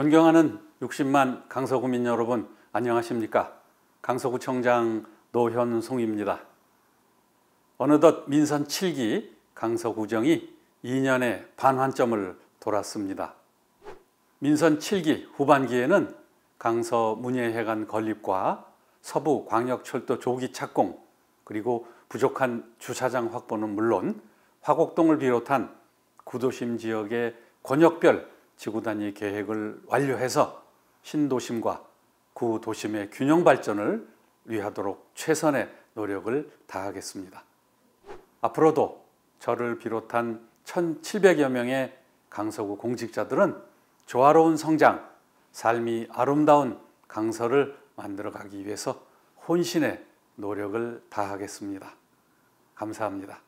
존경하는 60만 강서구민 여러분 안녕하십니까? 강서구청장 노현송입니다. 어느덧 민선 7기 강서구정이 2년의 반환점을 돌았습니다. 민선 7기 후반기에는 강서 문예회관 건립과 서부 광역철도 조기 착공 그리고 부족한 주차장 확보는 물론 화곡동을 비롯한 구도심 지역의 권역별 지구 단위 계획을 완료해서 신도심과 구도심의 균형 발전을 위하도록 최선의 노력을 다하겠습니다. 앞으로도 저를 비롯한 1,700여 명의 강서구 공직자들은 조화로운 성장, 삶이 아름다운 강서를 만들어가기 위해서 혼신의 노력을 다하겠습니다. 감사합니다.